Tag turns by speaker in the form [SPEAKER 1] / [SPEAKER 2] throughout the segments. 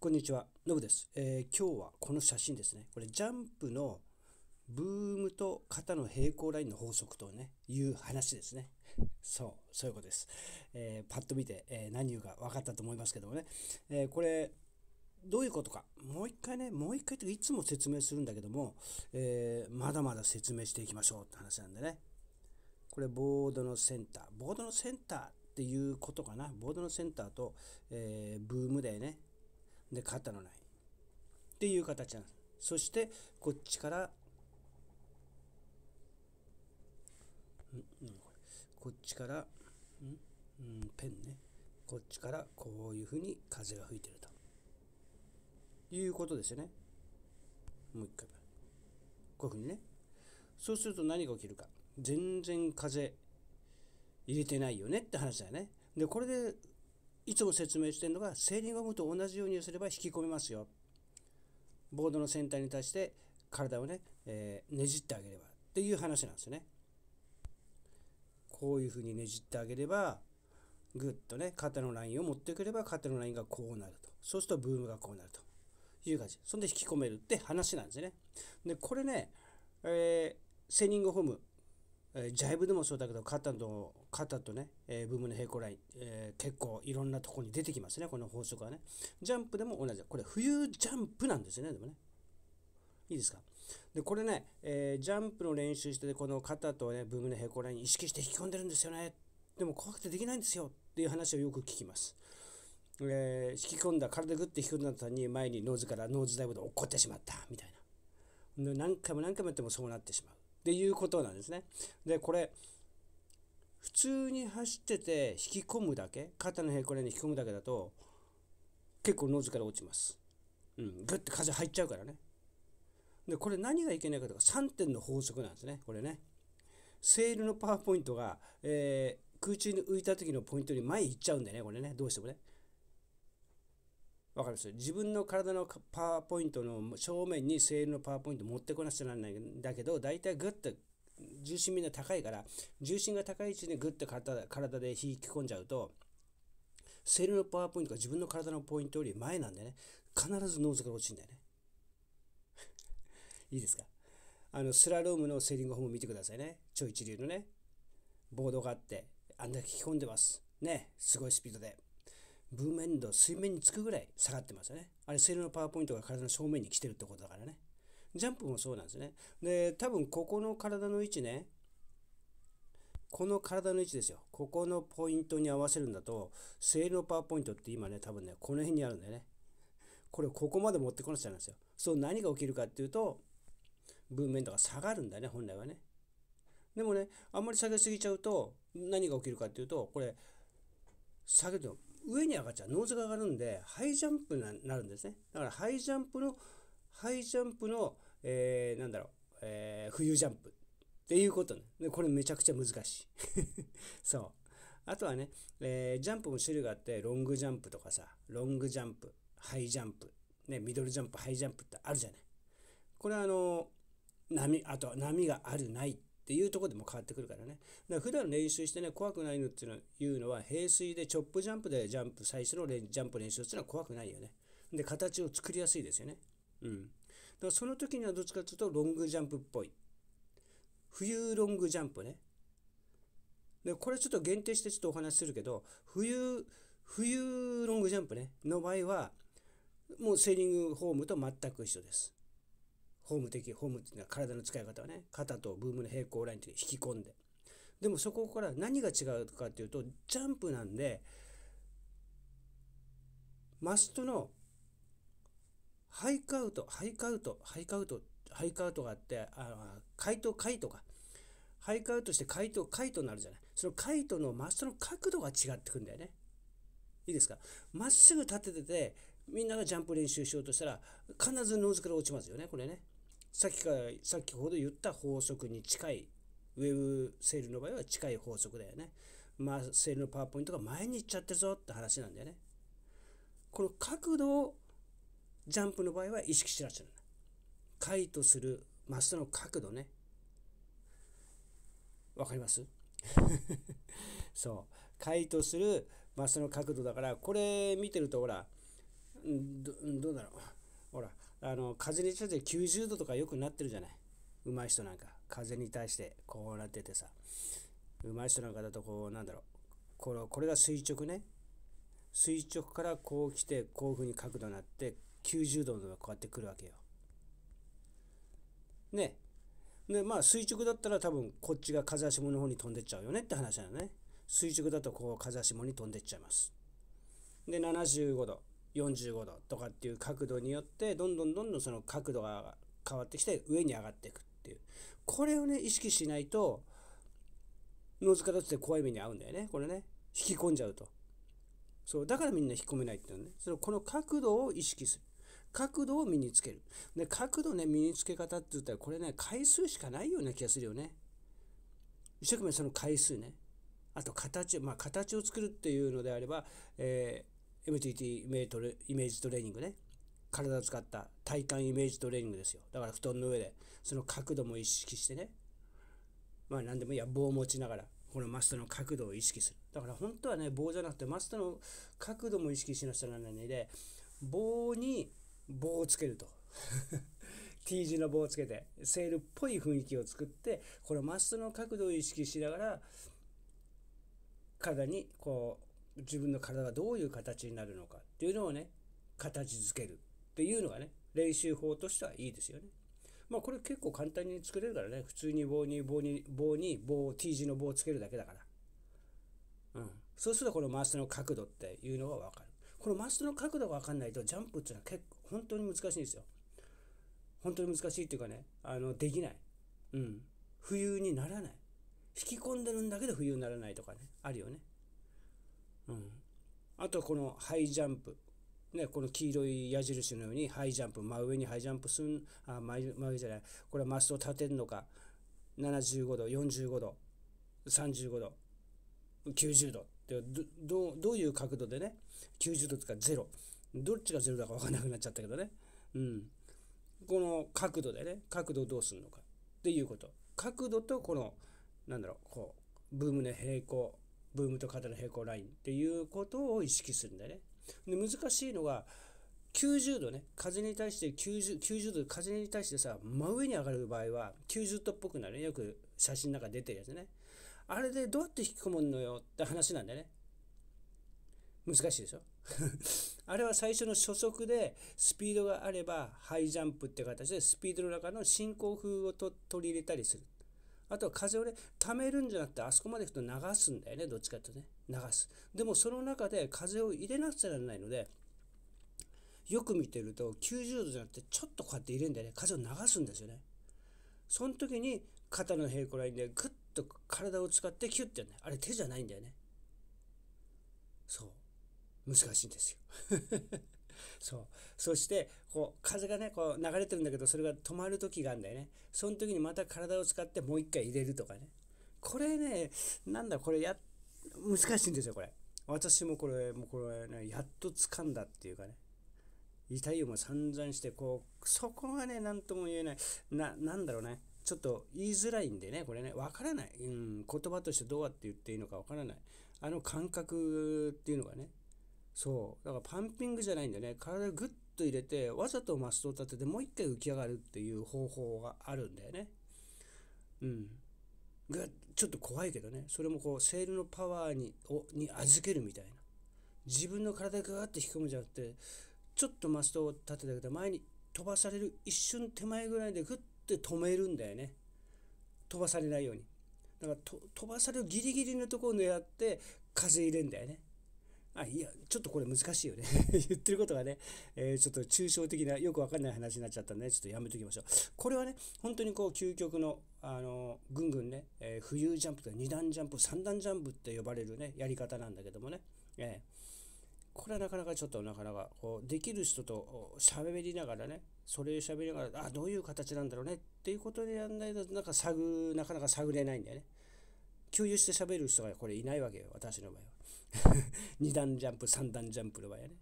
[SPEAKER 1] こんにちは、のぶです、えー、今日はこの写真ですね。これ、ジャンプのブームと肩の平行ラインの法則とね、いう話ですね。そう、そういうことです。えー、パッと見て、えー、何言うか分かったと思いますけどもね。えー、これ、どういうことか。もう一回ね、もう一回といつも説明するんだけども、えまだまだ説明していきましょうって話なんでね。これ、ボードのセンター。ボードのセンターっていうことかな。ボードのセンターと、えブームだよね。で肩のないっていう形なんですそしてこっちからこっちからペンねこっちからこういうふうに風が吹いてるということですよねもう一回こういうふうにねそうすると何が起きるか全然風入れてないよねって話だよねでこれでいつも説明しているのがセーリングゴムと同じようにすれば引き込めますよボードの先端に対して体をね、えー、ねじってあげればっていう話なんですよねこういうふうにねじってあげればぐっとね肩のラインを持ってくれば肩のラインがこうなるとそうするとブームがこうなるという感じそんで引き込めるって話なんですねでこれね、えー、セーリングホームえジャイブでもそうだけど肩と肩とね、えー、ブームの平行ライン、えー、結構いろんなとこに出てきますねこの法則はねジャンプでも同じこれ冬ジャンプなんですよねでもねいいですかでこれね、えジャンプの練習してこの肩とねブームの平行ライン意識して引き込んでるんですよねでも怖くてできないんですよっていう話をよく聞きますえー、引き込んだ体グッて引き込んだ途に前にノーズからノーズダイブで落っこってしまったみたいな何回も何回もやってもそうなってしまうっていうことなんですね。でこれ普通に走ってて引き込むだけ肩の平行ラに引き込むだけだと結構ノーズから落ちます。うん、ぐって風入っちゃうからね。でこれ何がいけないかとか3点の法則なんですねこれね。セールのパワーポイントが、えー、空中に浮いた時のポイントに前行っちゃうんだよねこれねどうしてもね。分かります自分の体のパワーポイントの正面にセールのパワーポイント持ってこなくちゃならないんだけど大体グッと重心みんな高いから重心が高い位置にグッと体体で引き込んじゃうとセールのパワーポイントが自分の体のポイントより前なんでね必ずノーズが落ちるんだよね いいですかあのスラロームのセーリングーム見てくださいね超一流のねボードがあってあんだけ引き込んでますねすごいスピードでブームエンド、水面につくぐらい下がってますよね。あれ、セールのパワーポイントが体の正面に来てるってことだからね。ジャンプもそうなんですね。で、多分ここの体の位置ね、この体の位置ですよ。ここのポイントに合わせるんだと、セールのパワーポイントって今ね、多分ね、この辺にあるんだよね。これここまで持ってこなくちゃなんですよ。そう、何が起きるかっていうと、ブーメントが下がるんだね、本来はね。でもね、あんまり下げすぎちゃうと、何が起きるかっていうと、これ、下げると上に上がっちゃうノーズが上がるんでハイジャンプになるんですねだからハイジャンプのハイジャンプの、えー、なんだろう、えー、冬ジャンプっていうことねでこれめちゃくちゃ難しい そうあとはね、えー、ジャンプも種類があってロングジャンプとかさロングジャンプハイジャンプ、ね、ミドルジャンプハイジャンプってあるじゃないこれはあの波あと波があるないっっていうとこでも変わってくるからね。だから普段練習してね、怖くないのっていうのは、平水でチョップジャンプでジャンプ、最初のジャンプ練習っていうのは怖くないよね。で、形を作りやすいですよね。うん。だからその時にはどっちかっていうと、ロングジャンプっぽい。冬ロングジャンプね。で、これちょっと限定してちょっとお話しするけど、冬、冬ロングジャンプね、の場合は、もうセーリングフォームと全く一緒です。ホーム的ホームっていうのは体の使い方はね肩とブームの平行ラインって引き込んででもそこから何が違うかっていうとジャンプなんでマストのハイカウトハイカウトハイカウトハイカウトがあってあ回答回答かハイカウトして回答回答になるじゃないその回答のマストの角度が違ってくんだよねいいですかまっすぐ立てててみんながジャンプ練習しようとしたら必ずノーズから落ちますよねこれねさっきからきほど言った法則に近いウェブセールの場合は近い法則だよね。まあ、セールのパワーポイントが前に行っちゃってるぞって話なんだよね。この角度をジャンプの場合は意識してらっしゃる。回とするマスの角度ね。わかります そう。回とするマスの角度だから、これ見てるとほら、どどうだろう。ほら、あの風に対して90度とかよくなってるじゃない上手い人なんか風に対してこうなっててさ上手い人なんかだとこうなんだろうこれこれが垂直ね垂直からこう来てこういうふうに角度になって90度のこうやってくるわけよ。ねでまあ垂直だったら多分こっちが風下の方に飛んでっちゃうよねって話なのね垂直だとこう風下に飛んでっちゃいます。で75度45度とかっていう角度によってどんどんどんどんその角度が変わってきて上に上がっていくっていうこれをね意識しないとノーズ形って怖い目に遭うんだよねこれね引き込んじゃうとそうだからみんな引っ込めないっていうのねそのこの角度を意識する角度を身につけるで角度ね身につけ方って言ったらこれね回数しかないような気がするよね一生懸命その回数ねあと形まあ、形を作るっていうのであれば、えー MTT イメートレイメージトレーニングね体を使った体幹イメージトレーニングですよだから布団の上でその角度も意識してねまあ何でもいいや棒を持ちながらこのマストの角度を意識するだから本当はね棒じゃなくてマストの角度も意識しなちゃならないので棒に棒をつけると T 字の棒をつけてセールっぽい雰囲気を作ってこのマストの角度を意識しながら体にこう、自分の体がどういう形になるのかっていうのをね形づけるっていうのがね練習法としてはいいですよね。まあこれ結構簡単に作れるからね普通に棒に棒に棒に棒を T 字の棒をつけるだけだから、うん、そうするとこのマウストの角度っていうのが分かるこのマウストの角度が分かんないとジャンプっていうのは結構本当に難しいんですよ本当に難しいっていうかねあのできない、うん、浮遊にならない引き込んでるんだけど浮遊にならないとかねあるよねうん、あとこのハイジャンプ、ね、この黄色い矢印のようにハイジャンプ真上にハイジャンプすんあ真上じゃないこれはマスを立てるのか75度45度35度90度ってどどういう角度でね90度とか0どっちが0だか分かんなくなっちゃったけどね、うん、この角度でね角度をどうするのかっていうこと角度とこのなんだろうこうブームの平行ブームと肩の平行ラインっていうことを意識するんだよね。で難しいのが90度ね風に対して 90, 90度風に対してさ真上に上がる場合は90度っぽくなる、よく写真の中出てるやつねあれでどうやって引き込むのよって話なんだよね難しいでしょ あれは最初の初速でスピードがあればハイジャンプって形でスピードの中の進行風をと取り入れたりするあとは風をね、溜めるんじゃなくて、あそこまで行くと流すんだよね、どっちかっていうとね、流す。でもその中で風を入れなくちゃならないので、よく見てると90度じゃなくてちょっとこうやって入れるんだよね風を流すんですよねその時に肩の平行ラインでグッと体を使ってキュッてやるねあれ手じゃないんだよねそう難しいんですよそうそしてこう風がねこう流れてるんだけどそれが止まる時があるんだよねその時にまた体を使ってもう一回入れるとかねこれねなんだこれや難しいんですよこれ私もこれもうこれねやっと掴んだっていうかね痛いも散々してこうそこがね何とも言えないななんだろうねちょっと言いづらいんでねこれね分からない、うん、言葉としてどうやって言っていいのか分からないあの感覚っていうのがねそうだからパンピングじゃないんだよね体グッと入れてわざとマストを立ててもう一回浮き上がるっていう方法があるんだよねうんがちょっと怖いけどねそれもこうセールのパワーにをに預けるみたいな自分の体がガーって引き込むんじゃなくてちょっとマストを立てたけど前に飛ばされる一瞬手前ぐらいでグッて止めるんだよね飛ばされないようにだから飛ばされるギリギリのところを狙って風入れんだよねあいやちょっとこれ難しいよね 言ってることがね、えー、ちょっと抽象的なよく分かんない話になっちゃったんで、ね、ちょっとやめときましょうこれはね本当にこう究極のあのぐんぐんね、えー、浮遊ジャンプとか2段ジャンプ3段ジャンプって呼ばれるねやり方なんだけどもね、えー、これはなかなかちょっとなかなかこうできる人と喋りながらねそれを喋りながらあどういう形なんだろうねっていうことでやんないとなんか探なかなか探れないんだよね共有して喋る人がこれいないわけよ私の場合は。2段ジャンプ、3段ジャンプの場合はね。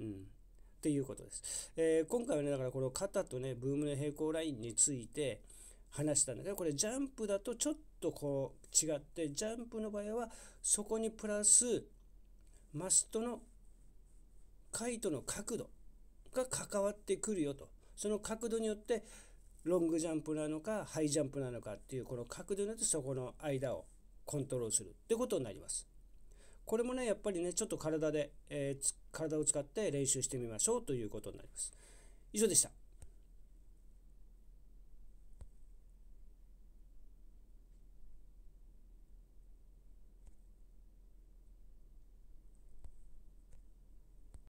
[SPEAKER 1] うん。っていうことです。えー、今回はね、だからこの肩とね、ブームの平行ラインについて話したんだけど、これジャンプだとちょっとこう違って、ジャンプの場合はそこにプラスマストの回との角度が関わってくるよと。その角度によってロングジャンプなのかハイジャンプなのかっていうこの角度によってそこの間をコントロールするってことになります。これもねやっぱりねちょっと体で、えー、体を使って練習してみましょうということになります以上でした